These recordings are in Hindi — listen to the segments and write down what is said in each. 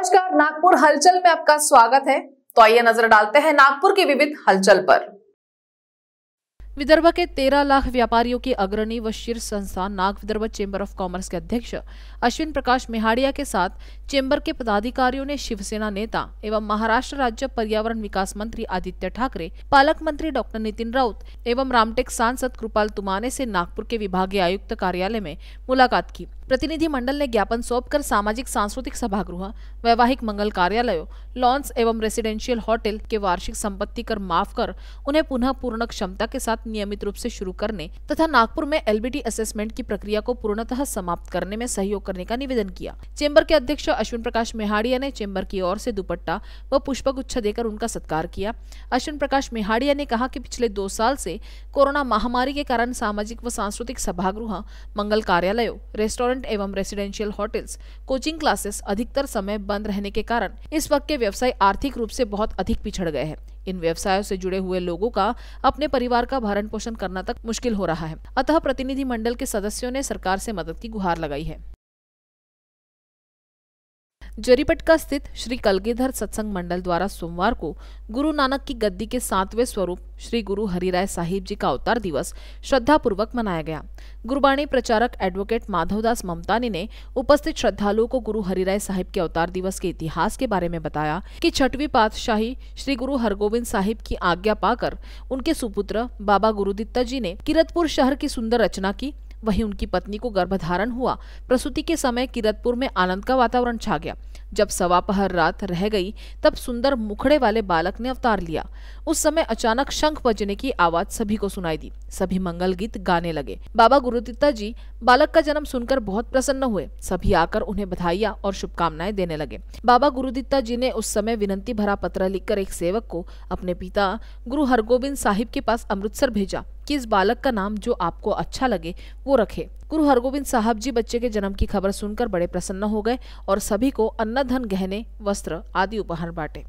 नमस्कार नागपुर हलचल में आपका स्वागत है तो आइए नजर डालते हैं नागपुर की विविध हलचल पर विदर्भ के तेरह लाख व्यापारियों की अग्रणी व शीर्ष संस्था Nag Vidarbha chamber of commerce के अध्यक्ष अश्विन प्रकाश मेहाड़िया के साथ चेंबर के पदाधिकारियों ने शिवसेना नेता एवं महाराष्ट्र राज्य पर्यावरण विकास मंत्री आदित्य ठाकरे पालक मंत्री डॉक्टर नितिन राउत एवं रामटेक सांसद कृपाल तुमाने से नागपुर के विभागीय आयुक्त कार्यालय में मुलाकात की प्रतिनिधिमंडल ने ज्ञापन सौंपकर सामाजिक सांस्कृतिक सभागृह वैवाहिक मंगल कार्यालयों लॉन्स एवं रेसिडेंशियल होटल के वार्षिक संपत्ति कर माफ कर उन्हें पुनः पूर्ण क्षमता के साथ नियमित रूप से शुरू करने तथा नागपुर में एलबीटी असेसमेंट की प्रक्रिया को पूर्णतः समाप्त करने में सहयोग करने का निवेदन किया चेंबर के अध्यक्ष अश्विन प्रकाश मेहाड़िया ने चेंबर की ओर से दुपट्टा व पुष्पगुच्छ देकर उनका सत्कार किया अश्विन प्रकाश मेहाड़िया ने कहा कि पिछले दो साल से कोरोना महामारी के कारण सामाजिक व सांस्कृतिक सभागृह मंगल कार्यालयों रेस्टोरेंट रेस्टोरेंट एवं रेसिडेंशियल होटल्स कोचिंग क्लासेस अधिकतर समय बंद रहने के कारण इस वक्त के व्यवसाय आर्थिक रूप से बहुत अधिक पिछड़ गए हैं इन व्यवसायों से जुड़े हुए लोगों का अपने परिवार का भरण पोषण करना तक मुश्किल हो रहा है अतः प्रतिनिधि मंडल के सदस्यों ने सरकार से मदद की गुहार लगाई है जरीपटका स्थित श्री कलगीधर सत्संग मंडल द्वारा सोमवार को गुरु नानक की गद्दी के सातवें स्वरूप श्री गुरु हरिराय साहिब जी का अवतार दिवस श्रद्धापूर्वक मनाया गया गुरबाणी प्रचारक एडवोकेट माधवदास ममतानी ने उपस्थित श्रद्धालुओं को गुरु हरिराय साहिब के अवतार दिवस के इतिहास के बारे में बताया कि छठवी पातशाही श्री गुरु हरगोविंद साहिब की आज्ञा पाकर उनके सुपुत्र बाबा गुरुदित्ता जी ने किरतपुर शहर की सुंदर रचना की वहीं उनकी पत्नी को गर्भधारण हुआ प्रसूति के समय किरतपुर में आनंद का वातावरण छा गया जब सवापहर रात रह गई तब सुंदर मुखड़े वाले बालक ने अवतार लिया उस समय अचानक शंख बजने की आवाज सभी को सुनाई दी सभी मंगल गीत गाने लगे बाबा गुरुदत्ता जी बालक का जन्म सुनकर बहुत प्रसन्न हुए सभी आकर उन्हें बधाइया और शुभकामनाएं देने लगे बाबा गुरुदित्ता जी ने उस समय विनंती भरा पत्र लिखकर एक सेवक को अपने पिता गुरु हरगोबिंद साहिब के पास अमृतसर भेजा कि इस बालक का नाम जो आपको अच्छा लगे वो रखे गुरु हरगोबिंद साहब जी बच्चे के जन्म की खबर सुनकर बड़े प्रसन्न हो गए और सभी को अन्न धन गहने वस्त्र आदि उपहार बांटे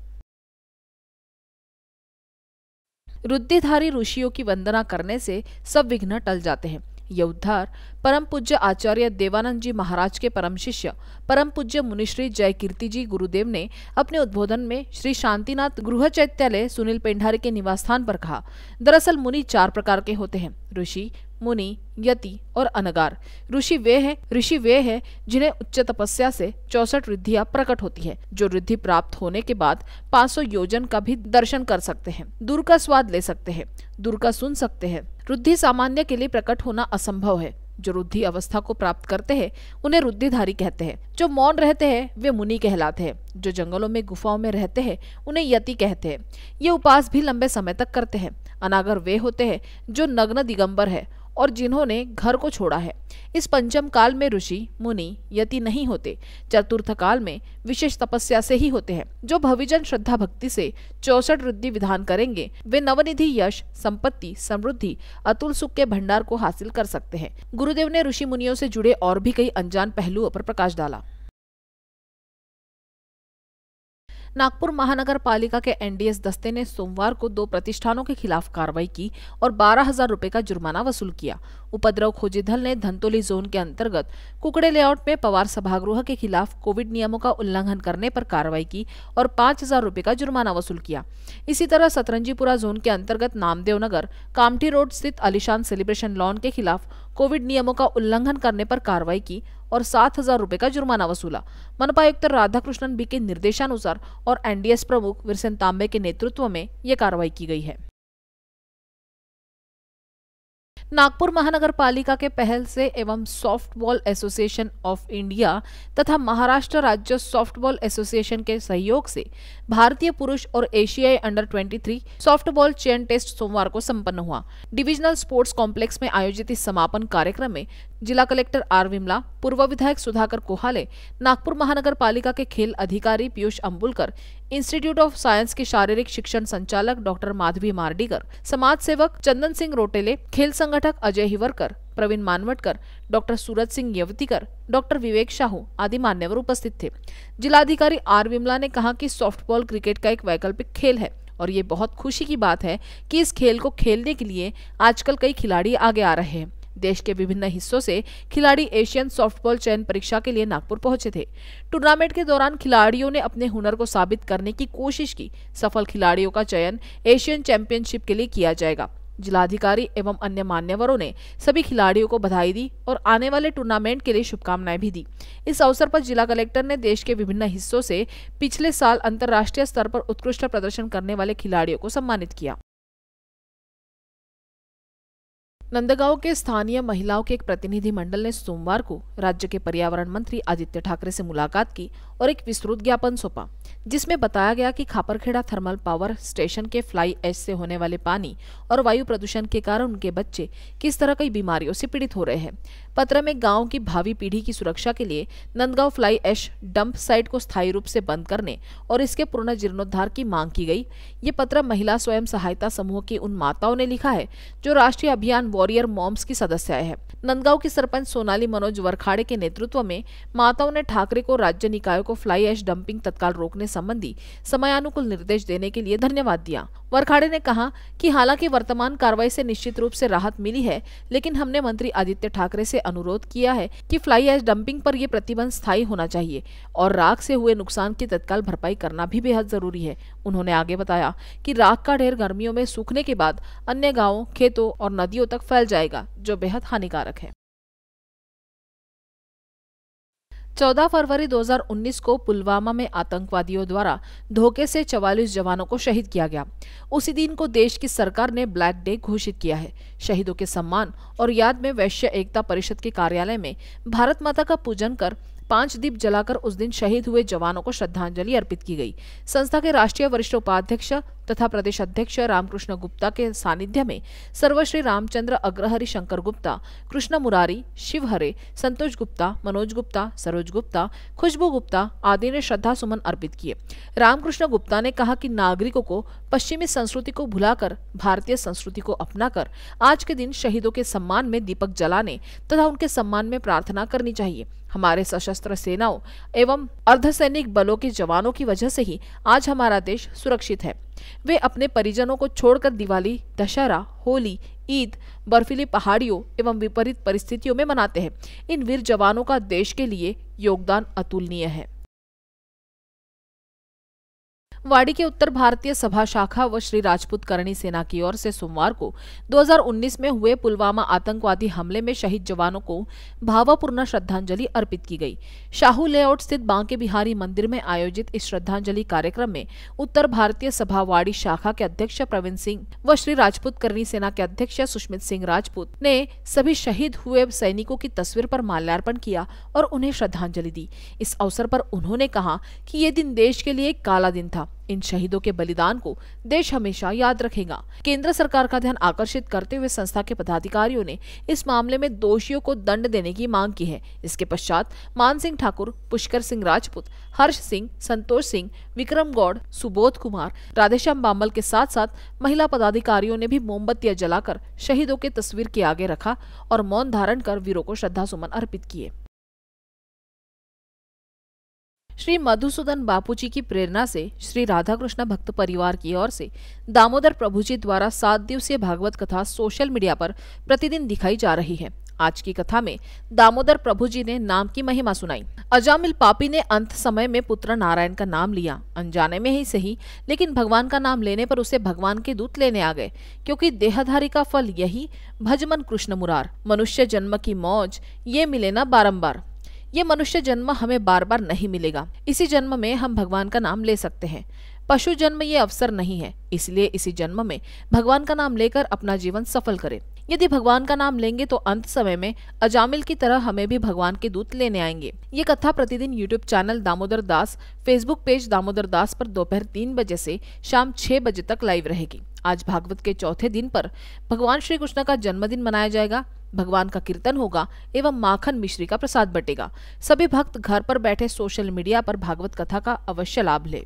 रुद्धिधारी ऋषियों की वंदना करने से सब विघ्न टल जाते हैं यह उद्धार परम पूज्य आचार्य देवानंद जी महाराज के परम शिष्य परम पूज्य मुनिश्री जय कीर्ति जी गुरुदेव ने अपने उद्बोधन में श्री शांतिनाथ गृह चैत्यालय सुनील पेंढारे के निवास स्थान पर कहा दरअसल मुनि चार प्रकार के होते हैं ऋषि मुनि यति और अनगार ऋषि वे हैं ऋषि वे हैं जिन्हें उच्च तपस्या से चौसठ रिद्धियां प्रकट होती है जो रिद्धि प्राप्त होने के बाद 500 योजन का भी दर्शन कर सकते हैं दूर का स्वाद ले सकते हैं दूर का सुन सकते हैं रुद्धि सामान्य के लिए प्रकट होना असंभव है जो रुद्धि अवस्था को प्राप्त करते हैं उन्हें रुद्धिधारी कहते हैं जो मौन रहते हैं वे मुनि कहलाते हैं जो जंगलों में गुफाओं में रहते हैं उन्हें यति कहते हैं ये उपास भी लंबे समय तक करते हैं अनागर वे होते हैं जो नग्न दिगंबर है और जिन्होंने घर को छोड़ा है इस पंचम काल में ऋषि मुनि यति नहीं होते चतुर्थ काल में विशेष तपस्या से ही होते हैं जो भविजन श्रद्धा भक्ति से चौसठ रुद्धि विधान करेंगे वे नवनिधि यश संपत्ति समृद्धि अतुल सुख के भंडार को हासिल कर सकते हैं गुरुदेव ने ऋषि मुनियों से जुड़े और भी कई अनजान पहलुओं पर प्रकाश डाला नागपुर महानगर पालिका के एनडीएस दस्ते ने सोमवार को दो प्रतिष्ठानों के खिलाफ कार्रवाई की और बारह हजार रूपए का जुर्माना वसूल किया उपद्रव खोजी दल ने धंतोली जोन के अंतर्गत कुकड़े लेआउट में पवार सभागृह के खिलाफ कोविड नियमों का उल्लंघन करने पर कार्रवाई की और पांच हजार रूपए का जुर्माना वसूल किया इसी तरह सतरंजीपुरा जोन के अंतर्गत नामदेव नगर कामठी रोड स्थित अलीशान सेलिब्रेशन लॉन के खिलाफ कोविड नियमों का उल्लंघन करने पर कार्रवाई की और सात हजार रूपए का जुर्माना वसूला मनपा आयुक्त राधाकृष्णन बी के निर्देशानुसार और एनडीएस प्रमुख विरसेन तांबे के नेतृत्व में ये कार्रवाई की गई है नागपुर महानगर पालिका के पहल से एवं सॉफ्टबॉल एसोसिएशन ऑफ इंडिया तथा महाराष्ट्र राज्य सॉफ्टबॉल एसोसिएशन के सहयोग से भारतीय पुरुष और एशियाई अंडर 23 सॉफ्टबॉल चयन टेस्ट सोमवार को संपन्न हुआ डिविजनल स्पोर्ट्स कॉम्प्लेक्स में आयोजित इस समापन कार्यक्रम में जिला कलेक्टर आर विमला पूर्व विधायक सुधाकर कोहाले नागपुर महानगर पालिका के खेल अधिकारी Piyush Ambulkar institute of science के शारीरिक शिक्षण संचालक डॉक्टर माधवी मार्डीकर समाज सेवक चंदन सिंह रोटेले खेल संगठक अजय हिवरकर प्रवीण मानवटकर डॉक्टर सूरज सिंह यवतीकर डॉक्टर विवेक शाहू आदि मान्यवर उपस्थित थे जिलाधिकारी आर विमला ने कहा कि सॉफ्टबॉल क्रिकेट का एक वैकल्पिक खेल है और ये बहुत खुशी की बात है कि इस खेल को खेलने के लिए आजकल कई खिलाड़ी आगे आ रहे हैं देश के विभिन्न हिस्सों से खिलाड़ी एशियन सॉफ्टबॉल चयन परीक्षा के लिए नागपुर पहुंचे थे टूर्नामेंट के दौरान खिलाड़ियों ने अपने हुनर को साबित करने की कोशिश की सफल खिलाड़ियों का चयन एशियन चैंपियनशिप के लिए किया जाएगा जिलाधिकारी एवं अन्य मान्यवरों ने सभी खिलाड़ियों को बधाई दी और आने वाले टूर्नामेंट के लिए शुभकामनाएं भी दी इस अवसर पर जिला कलेक्टर ने देश के विभिन्न हिस्सों से पिछले साल अंतर्राष्ट्रीय स्तर पर उत्कृष्ट प्रदर्शन करने वाले खिलाड़ियों को सम्मानित किया नंदगांव के स्थानीय महिलाओं के एक प्रतिनिधि मंडल ने सोमवार को राज्य के पर्यावरण मंत्री आदित्य ठाकरे से मुलाकात की और एक विस्तृत ज्ञापन सौंपा जिसमें बताया गया कि खापरखेड़ा थर्मल पावर स्टेशन के फ्लाई एच से होने वाले पानी और वायु प्रदूषण के कारण उनके बच्चे किस तरह कई बीमारियों से पीड़ित हो रहे हैं पत्र में गांव की भावी पीढ़ी की सुरक्षा के लिए Nandgaon fly ash dump site को स्थायी रूप से बंद करने और इसके पूर्ण जीर्णोद्धार की मांग की गई ये पत्र महिला स्वयं सहायता समूह की उन माताओं ने लिखा है जो राष्ट्रीय अभियान वॉरियर मॉम्स की सदस्य है नंदगांव की सरपंच सोनाली मनोज वरखाड़े के नेतृत्व में माताओं ने ठाकरे को राज्य निकायों को फ्लाई एश डंपिंग तत्काल रोकने संबंधी समयानुकूल निर्देश देने के लिए धन्यवाद दिया वरखाड़े ने कहा कि हालांकि वर्तमान कार्रवाई से निश्चित रूप से राहत मिली है लेकिन हमने मंत्री आदित्य ठाकरे से अनुरोध किया है कि फ्लाई एश डंपिंग पर यह प्रतिबंध स्थायी होना चाहिए और राख से हुए नुकसान की तत्काल भरपाई करना भी बेहद जरूरी है उन्होंने आगे बताया कि राख का ढेर गर्मियों में सूखने के बाद अन्य गाँवों खेतों और नदियों तक फैल जाएगा जो बेहद हानिकारक है 14 फरवरी 2019 को पुलवामा में आतंकवादियों द्वारा धोखे से 44 जवानों को शहीद किया गया उसी दिन को देश की सरकार ने ब्लैक डे घोषित किया है शहीदों के सम्मान और याद में वैश्य एकता परिषद के कार्यालय में भारत माता का पूजन कर पांच दीप जलाकर उस दिन शहीद हुए जवानों को श्रद्धांजलि अर्पित की गई संस्था के राष्ट्रीय वरिष्ठ उपाध्यक्ष तथा प्रदेश अध्यक्ष रामकृष्ण गुप्ता के सानिध्य में सर्वश्री रामचंद्र अग्रहरि शंकर गुप्ता कृष्ण मुरारी शिवहरे संतोष गुप्ता मनोज गुप्ता सरोज गुप्ता खुशबू गुप्ता आदि ने श्रद्धा सुमन अर्पित किए रामकृष्ण गुप्ता ने कहा कि नागरिकों को पश्चिमी संस्कृति को भुलाकर भारतीय संस्कृति को अपनाकर आज के दिन शहीदों के सम्मान में दीपक जलाने तथा उनके सम्मान में प्रार्थना करनी चाहिए हमारे सशस्त्र सेनाओं एवं अर्धसैनिक बलों के जवानों की वजह से ही आज हमारा देश सुरक्षित है वे अपने परिजनों को छोड़कर दिवाली दशहरा होली ईद बर्फीली पहाड़ियों एवं विपरीत परिस्थितियों में मनाते हैं इन वीर जवानों का देश के लिए योगदान अतुलनीय है वाड़ी के उत्तर भारतीय सभा शाखा व श्री राजपूत करणी सेना की ओर से सोमवार को 2019 में हुए पुलवामा आतंकवादी हमले में शहीद जवानों को भावपूर्ण श्रद्धांजलि अर्पित की गई शाहू लेआउट स्थित बांके बिहारी मंदिर में आयोजित इस श्रद्धांजलि कार्यक्रम में उत्तर भारतीय सभा वाड़ी शाखा के अध्यक्ष प्रवीण सिंह व श्री राजपूत करणी सेना के अध्यक्ष सुष्मित सिंह राजपूत ने सभी शहीद हुए सैनिकों की तस्वीर पर माल्यार्पण किया और उन्हें श्रद्धांजलि दी इस अवसर पर उन्होंने कहा कि ये दिन देश के लिए एक काला दिन था इन शहीदों के बलिदान को देश हमेशा याद रखेगा केंद्र सरकार का ध्यान आकर्षित करते हुए संस्था के पदाधिकारियों ने इस मामले में दोषियों को दंड देने की मांग की है इसके पश्चात मान सिंह ठाकुर पुष्कर सिंह राजपूत हर्ष सिंह संतोष सिंह विक्रम गौड़ सुबोध कुमार राधेश्याम बाम्बल के साथ साथ महिला पदाधिकारियों ने भी मोमबत्तियां जलाकर शहीदों के तस्वीर के आगे रखा और मौन धारण कर वीरों को श्रद्धा सुमन अर्पित किए श्री मधुसूदन बापूजी की प्रेरणा से श्री राधाकृष्ण भक्त परिवार की ओर से दामोदर प्रभु जी द्वारा सात दिवसीय भागवत कथा सोशल मीडिया पर प्रतिदिन दिखाई जा रही है आज की कथा में दामोदर प्रभु जी ने नाम की महिमा सुनाई अजामिल पापी ने अंत समय में पुत्र नारायण का नाम लिया अनजाने में ही सही लेकिन भगवान का नाम लेने पर उसे भगवान के दूत लेने आ गए क्योंकि देहधारी का फल यही भजमन कृष्ण मुरार मनुष्य जन्म की मौज ये मिले ना बारम्बार ये मनुष्य जन्म हमें बार बार नहीं मिलेगा इसी जन्म में हम भगवान का नाम ले सकते हैं पशु जन्म ये अवसर नहीं है इसलिए इसी जन्म में भगवान का नाम लेकर अपना जीवन सफल करें यदि भगवान का नाम लेंगे तो अंत समय में अजामिल की तरह हमें भी भगवान के दूत लेने आएंगे ये कथा प्रतिदिन YouTube channel Damodar Das Facebook page Damodar Das पर दोपहर तीन बजे से शाम छह बजे तक लाइव रहेगी आज भागवत के चौथे दिन पर भगवान श्री कृष्ण का जन्मदिन मनाया जाएगा भगवान का कीर्तन होगा एवं माखन मिश्री का प्रसाद बटेगा सभी भक्त घर पर बैठे सोशल मीडिया पर भागवत कथा का अवश्य लाभ ले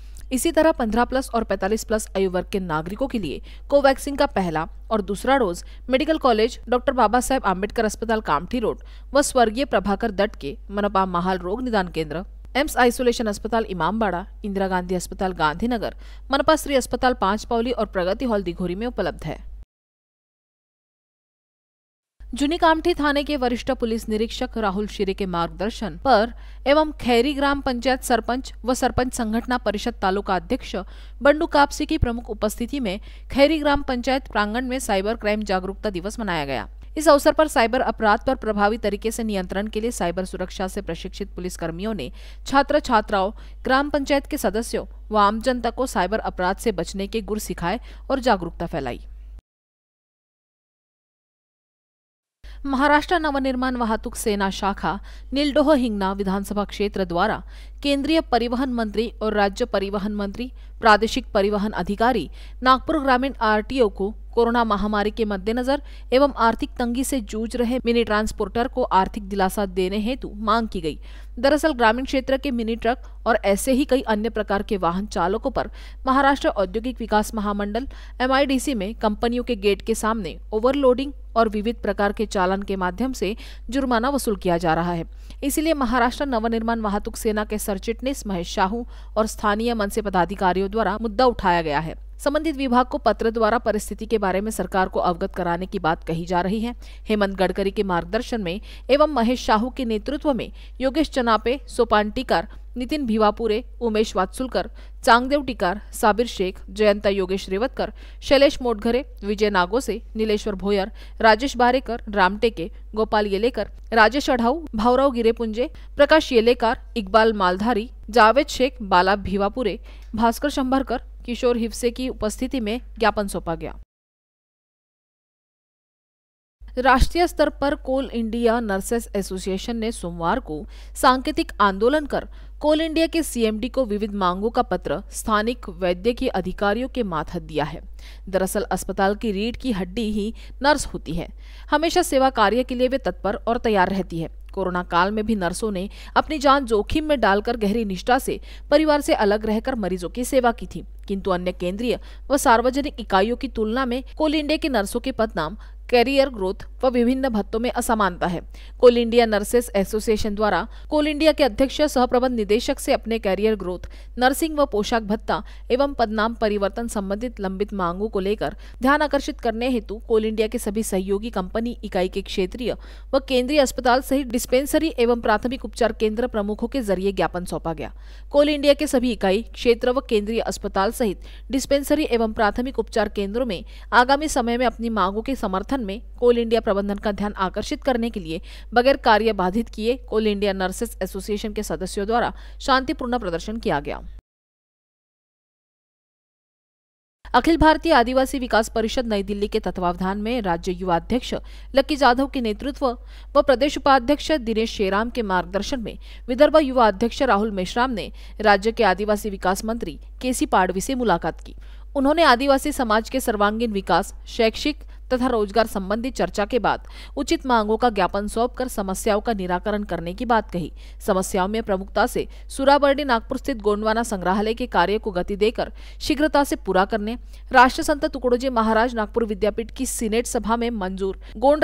इसी तरह 15 प्लस और 45 प्लस आयु वर्ग के नागरिकों के लिए कोवैक्सीन का पहला और दूसरा dose medical college doctor Baba Saheb Ambedkar अस्पताल कामठी रोड व स्वर्गीय प्रभाकर दट के मनपा महाल रोग निदान केंद्र एम्स आइसोलेशन अस्पताल इमामबाड़ा इंदिरा गांधी अस्पताल गांधीनगर मनपा श्री अस्पताल पांच पावली और प्रगति हॉल दिघोरी में उपलब्ध है कामठी थाने के वरिष्ठ पुलिस निरीक्षक राहुल शिरे के मार्गदर्शन पर एवं खैरी ग्राम पंचायत सरपंच व सरपंच संगठना परिषद तालुका अध्यक्ष बंडू कापसी की प्रमुख उपस्थिति में खैरी ग्राम पंचायत प्रांगण में साइबर क्राइम जागरूकता दिवस मनाया गया इस अवसर पर साइबर अपराध पर प्रभावी तरीके से नियंत्रण के लिए साइबर सुरक्षा से प्रशिक्षित पुलिस कर्मियों ने छात्र छात्राओं ग्राम पंचायत के सदस्यों व आम जनता को साइबर अपराध से बचने के गुर सिखाए और जागरूकता फैलाई महाराष्ट्र नवनिर्माण वाहतूक सेना शाखा निलडोह हिंगना विधानसभा क्षेत्र द्वारा केंद्रीय परिवहन मंत्री और राज्य परिवहन मंत्री प्रादेशिक परिवहन अधिकारी नागपुर ग्रामीण आरटीओ को कोरोना महामारी के मद्देनजर एवं आर्थिक तंगी से जूझ रहे मिनी ट्रांसपोर्टर को आर्थिक दिलासा देने हेतु मांग की गई दरअसल ग्रामीण क्षेत्र के मिनी ट्रक और ऐसे ही कई अन्य प्रकार के वाहन चालकों पर महाराष्ट्र औद्योगिक विकास महामंडल एमआईडीसी में कंपनियों के गेट के सामने ओवरलोडिंग और विविध प्रकार के चालान के माध्यम से जुर्माना वसूल किया जा रहा है इसलिए महाराष्ट्र नवनिर्माण वाहतुक सेना के सरचिटनेस महेश शाहू और स्थानीय मनसे पदाधिकारियों द्वारा मुद्दा उठाया गया है संबंधित विभाग को पत्र द्वारा परिस्थिति के बारे में सरकार को अवगत कराने की बात कही जा रही है हेमंत गडकरी के मार्गदर्शन में एवं महेश शाहू के नेतृत्व में योगेश चनापे सोपान टीकर नितिन भिवापुरे उमेश वात्सुलकर चांगदेव टिकार साबिर शेख जयंता योगेश रेवतकर शैलेश मोटघरे विजय नागोसे निलेश्वर भोयर राजेश बारेकर रामटेके गोपाल येलेकर राजेश अढाऊ भाऊराव गिरेपुंजे प्रकाश येलेकर इकबाल मालधारी जावेद शेख बाला भिवापुरे भास्कर शंभरकर किशोर हिफ्से की उपस्थिति में ज्ञापन सौंपा गया राष्ट्रीय स्तर पर कोल इंडिया नर्सेस एसोसिएशन ने सोमवार को सांकेतिक आंदोलन कर कोल इंडिया के सीएमडी को विविध मांगों का पत्र स्थानिक वैद्य के अधिकारियों के मातहत दिया है दरअसल अस्पताल की रीढ़ की हड्डी ही नर्स होती है हमेशा सेवा कार्य के लिए वे तत्पर और तैयार रहती है कोरोना काल में भी नर्सों ने अपनी जान जोखिम में डालकर गहरी निष्ठा से परिवार से अलग रहकर मरीजों की सेवा की थी किंतु अन्य केंद्रीय व सार्वजनिक इकाइयों की तुलना में कोल इंडिया के नर्सों के पदनाम करियर ग्रोथ व विभिन्न भत्तों में असमानता है कोल इंडिया नर्सेस एसोसिएशन द्वारा कोल इंडिया के अध्यक्ष सह प्रबंध निदेशक से अपने कैरियर ग्रोथ नर्सिंग व पोशाक भत्ता एवं पदनाम परिवर्तन संबंधित लंबित मांगों को लेकर ध्यान आकर्षित करने हेतु कोल इंडिया के सभी सहयोगी कंपनी इकाई के क्षेत्रीय व केंद्रीय अस्पताल सहित डिस्पेंसरी एवं प्राथमिक उपचार केंद्र प्रमुखों के जरिए ज्ञापन सौंपा गया कोल इंडिया के सभी इकाई क्षेत्र व केंद्रीय अस्पताल सहित डिस्पेंसरी एवं प्राथमिक उपचार केंद्रों में आगामी समय में अपनी मांगों के समर्थन प्रबंधन में कोल इंडिया प्रबंधन का ध्यान आकर्षित करने के लिए बगैर कार्य बाधित किए कोल इंडिया नर्सेस एसोसिएशन के सदस्यों द्वारा शांतिपूर्ण प्रदर्शन किया गया अखिल भारतीय आदिवासी विकास परिषद नई दिल्ली के तत्वावधान में राज्य युवा अध्यक्ष लक्की जाधव के नेतृत्व व प्रदेश उपाध्यक्ष दिनेश शेराम के मार्गदर्शन में विदर्भ युवा अध्यक्ष राहुल मेश्राम ने राज्य के आदिवासी विकास मंत्री केसी पाडवी से मुलाकात की उन्होंने आदिवासी समाज के सर्वांगीण विकास शैक्षिक तथा रोजगार संबंधी चर्चा के बाद उचित मांगों का ज्ञापन सौंप कर समस्याओं का निराकरण करने की बात कही समस्याओं में प्रमुखता से सुराबर्डी नागपुर स्थित गोंडवाना संग्रहालय के कार्य को गति देकर शीघ्रता से पूरा करने राष्ट्र संत टुकड़ोजी महाराज नागपुर विद्यापीठ की सीनेट सभा में मंजूर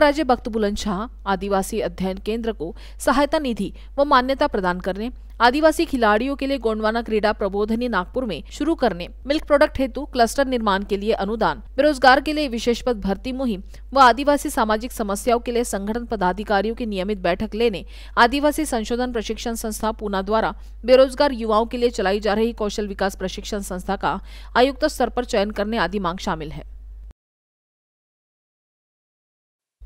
राज्य भक्त बुलंद शाह आदिवासी अध्ययन केंद्र को सहायता निधि व मान्यता प्रदान करने आदिवासी खिलाड़ियों के लिए गोंडवाना क्रीडा प्रबोधनी नागपुर में शुरू करने मिल्क प्रोडक्ट हेतु क्लस्टर निर्माण के लिए अनुदान बेरोजगार के लिए विशेष पद भर्ती मुहिम व आदिवासी सामाजिक समस्याओं के लिए संगठन पदाधिकारियों की नियमित बैठक लेने आदिवासी संशोधन प्रशिक्षण संस्था पूना द्वारा बेरोजगार युवाओं के लिए चलाई जा रही कौशल विकास प्रशिक्षण संस्था का आयुक्त स्तर पर चयन करने आदि मांग शामिल है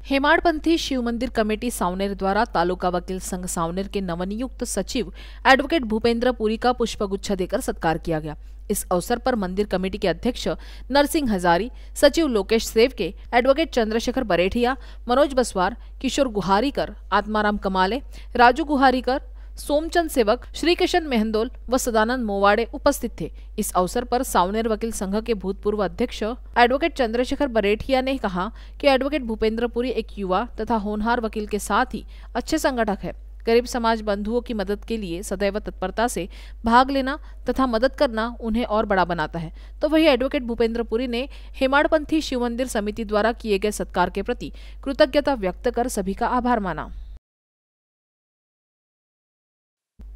हेमाड़पंथी शिव मंदिर कमेटी सावनेर द्वारा तालुका वकील संघ सावनेर के नवनियुक्त सचिव एडवोकेट भूपेंद्र पुरी का पुष्पगुच्छा देकर सत्कार किया गया इस अवसर पर मंदिर कमेटी के अध्यक्ष नरसिंह हजारी सचिव लोकेश सेवके एडवोकेट चंद्रशेखर बरेठिया मनोज बसवार किशोर गुहारीकर आत्माराम कमाले राजू गुहारीकर सोमचंद सेवक श्री किशन मेहंदोल व सदानंद मोवाड़े उपस्थित थे इस अवसर पर सावनेर वकील संघ के भूतपूर्व अध्यक्ष एडवोकेट चंद्रशेखर बरेठिया ने कहा कि एडवोकेट भूपेंद्र पुरी एक युवा तथा होनहार वकील के साथ ही अच्छे संगठक है गरीब समाज बंधुओं की मदद के लिए सदैव तत्परता से भाग लेना तथा मदद करना उन्हें और बड़ा बनाता है तो वही एडवोकेट भूपेंद्र पुरी ने हेमाड़पंथी शिव मंदिर समिति द्वारा किए गए सत्कार के प्रति कृतज्ञता व्यक्त कर सभी का आभार माना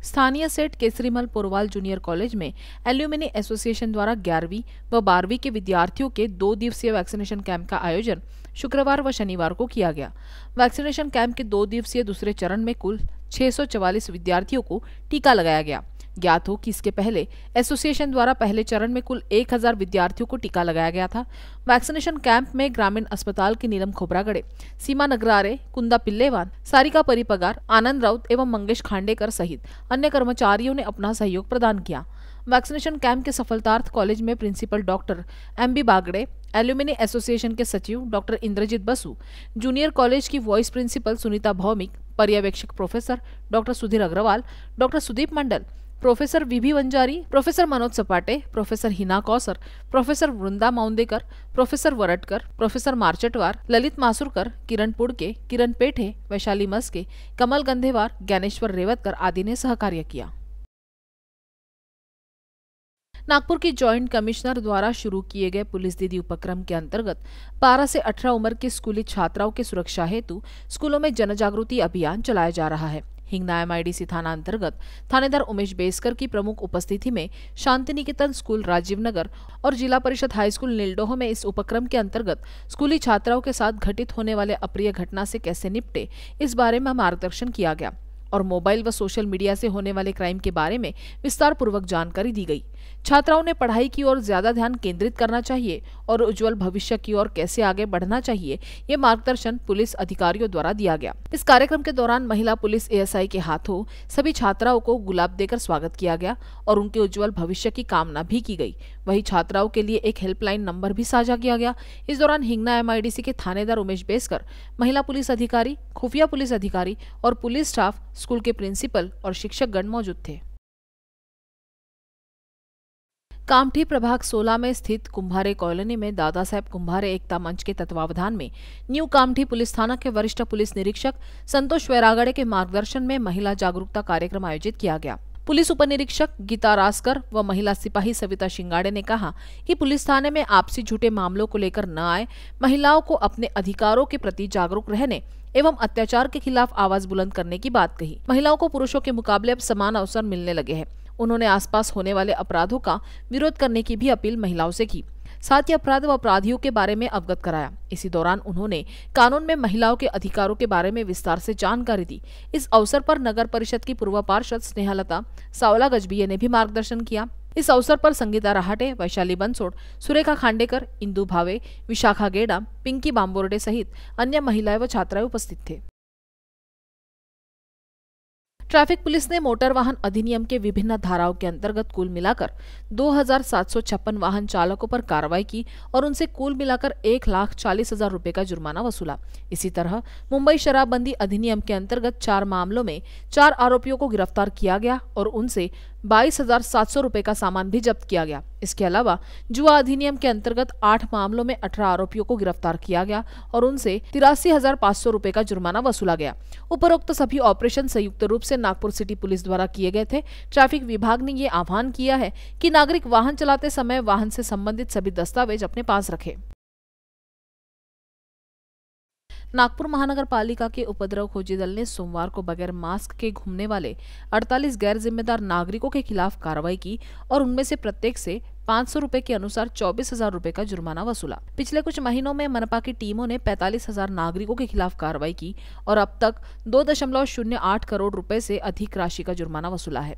स्थानीय सेठ केसरीमल पोरवाल जूनियर कॉलेज में एल्यूमिनी एसोसिएशन द्वारा ग्यारहवीं व बारहवीं के विद्यार्थियों के दो दिवसीय वैक्सीनेशन कैंप का आयोजन शुक्रवार व शनिवार को किया गया वैक्सीनेशन कैंप के दो दिवसीय दूसरे चरण में कुल छह विद्यार्थियों को टीका लगाया गया ज्ञात हो कि इसके पहले एसोसिएशन द्वारा पहले चरण में कुल 1000 विद्यार्थियों को टीका लगाया गया था वैक्सीनेशन कैंप में ग्रामीण अस्पताल के नीलम खोबरागड़े सीमा नगरारे कुंदा पिल्लेवान सारिका परिपगार आनंद राउत एवं मंगेश खांडेकर सहित अन्य कर्मचारियों ने अपना सहयोग प्रदान किया वैक्सीनेशन कैंप के सफलतार्थ कॉलेज में principal doctor M B Bagde alumni association के सचिव doctor Indrajit Basu junior college की वॉइस प्रिंसिपल सुनीता भौमिक पर्यवेक्षक professor doctor Sudhir Agrawal doctor Sudeep Mandal professor V B Wanjari professor Manoj Sapate professor Hina Kausar professor Vrinda Maundekar professor Wartakar professor Marchatwar Lalit Masurkar Kiran Pudke Kiran Pethe Vaishali मस्के कमल गंधेवार ज्ञानेश्वर रेवतकर आदि ने सहकार्य किया नागपुर की जॉइंट कमिश्नर द्वारा शुरू किए गए पुलिस दीदी उपक्रम के अंतर्गत 12 से 18 उम्र के स्कूली छात्राओं की सुरक्षा हेतु स्कूलों में जन जागृति अभियान चलाया जा रहा है हिंगना एमआईडीसी थाना अंतर्गत थानेदार उमेश बेसकर की प्रमुख उपस्थिति में शांति निकेतन स्कूल राजीव नगर और जिला परिषद हाई स्कूल नीलडोह में इस उपक्रम के अंतर्गत स्कूली छात्राओं के साथ घटित होने वाले अप्रिय घटना से कैसे निपटे इस बारे में मार्गदर्शन किया गया और मोबाइल व सोशल मीडिया से होने वाले क्राइम के बारे में विस्तार पूर्वक जानकारी दी गई छात्राओं ने पढ़ाई की ओर ज्यादा ध्यान केंद्रित करना चाहिए और उज्जवल भविष्य की ओर कैसे आगे बढ़ना चाहिए ये मार्गदर्शन पुलिस अधिकारियों द्वारा दिया गया इस कार्यक्रम के दौरान महिला पुलिस एएसआई के हाथों सभी छात्राओं को गुलाब देकर स्वागत किया गया और उनके उज्जवल भविष्य की कामना भी की गई वही छात्राओं के लिए एक हेल्पलाइन नंबर भी साझा किया गया इस दौरान हिंगना एम के थानेदार उमेश बेसकर महिला पुलिस अधिकारी खुफिया पुलिस अधिकारी और पुलिस स्टाफ स्कूल के प्रिंसिपल और शिक्षक गण मौजूद थे कामठी प्रभाग 16 में स्थित कुंभारे कॉलोनी में दादा साहब कुंभारे एकता मंच के तत्वावधान में न्यू कामठी पुलिस थाना के वरिष्ठ पुलिस निरीक्षक संतोष वैरागड़े के मार्गदर्शन में महिला जागरूकता कार्यक्रम आयोजित किया गया पुलिस उपनिरीक्षक गीता रास्कर व महिला सिपाही सविता शिंगाड़े ने कहा कि पुलिस थाने में आपसी झूठे मामलों को लेकर न आए महिलाओं को अपने अधिकारों के प्रति जागरूक रहने एवं अत्याचार के खिलाफ आवाज बुलंद करने की बात कही महिलाओं को पुरुषों के मुकाबले अब समान अवसर मिलने लगे हैं उन्होंने आसपास होने वाले अपराधों का विरोध करने की भी अपील महिलाओं से की साथ ही अपराध व अपराधियों के बारे में अवगत कराया इसी दौरान उन्होंने कानून में महिलाओं के अधिकारों के बारे में विस्तार से जानकारी दी इस अवसर पर नगर परिषद की पूर्व पार्षद स्नेहलता सावला गजबीय ने भी मार्गदर्शन किया इस अवसर पर संगीता राहटे वैशाली बंसोड़ सुरेखा खांडेकर इंदू भावे विशाखा गेड़ा पिंकी बाम्बोर्डे सहित अन्य महिलाएं व छात्राएं उपस्थित थे ट्रैफिक पुलिस ने मोटर वाहन अधिनियम के विभिन्न धाराओं के अंतर्गत कुल मिलाकर दो वाहन चालकों पर कार्रवाई की और उनसे कुल मिलाकर एक लाख चालीस हजार रूपए का जुर्माना वसूला इसी तरह मुंबई शराबबंदी अधिनियम के अंतर्गत चार मामलों में चार आरोपियों को गिरफ्तार किया गया और उनसे बाईस हजार सात सौ रुपए का सामान भी जब्त किया गया इसके अलावा जुआ अधिनियम के अंतर्गत आठ मामलों में अठारह आरोपियों को गिरफ्तार किया गया और उनसे तिरासी हजार पाँच सौ रुपए का जुर्माना वसूला गया उपरोक्त सभी ऑपरेशन संयुक्त रूप से नागपुर सिटी पुलिस द्वारा किए गए थे ट्रैफिक विभाग ने ये आह्वान किया है कि नागरिक वाहन चलाते समय वाहन से संबंधित सभी दस्तावेज अपने पास रखे नागपुर महानगर पालिका के उपद्रव खोजी दल ने सोमवार को बगैर मास्क के घूमने वाले 48 गैर जिम्मेदार नागरिकों के खिलाफ कार्रवाई की और उनमें से प्रत्येक से पाँच सौ रूपए के अनुसार चौबीस हजार रूपए का जुर्माना वसूला पिछले कुछ महीनों में मनपा की टीमों ने पैतालीस हजार नागरिकों के खिलाफ कार्रवाई की और अब तक दो दशमलव शून्य आठ करोड़ रूपए से अधिक राशि का जुर्माना वसूला है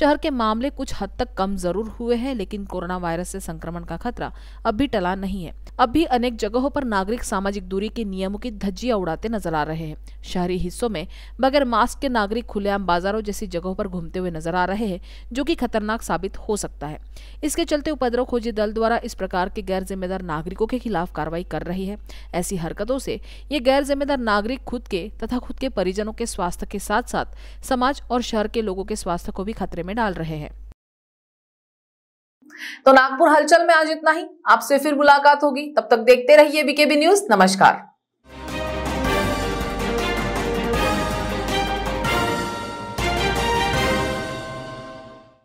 शहर के मामले कुछ हद तक कम जरूर हुए हैं लेकिन कोरोना वायरस से संक्रमण का खतरा अब भी टला नहीं है अब भी अनेक जगहों पर नागरिक सामाजिक दूरी के नियमों की धज्जियां उड़ाते नजर आ रहे हैं शहरी हिस्सों में बगैर मास्क के नागरिक खुलेआम बाजारों जैसी जगहों पर घूमते हुए नजर आ रहे हैं जो कि खतरनाक साबित हो सकता है इसके चलते चलते उपद्रव खोजी दल द्वारा इस प्रकार के गैर जिम्मेदार नागरिकों के खिलाफ कार्रवाई कर रही है ऐसी हरकतों से ये गैर जिम्मेदार नागरिक खुद के तथा खुद के परिजनों के स्वास्थ्य के साथ साथ समाज और शहर के लोगों के स्वास्थ्य को भी खतरे में डाल रहे हैं तो नागपुर हलचल में आज इतना ही आपसे फिर मुलाकात होगी तब तक देखते रहिए बीकेबी न्यूज नमस्कार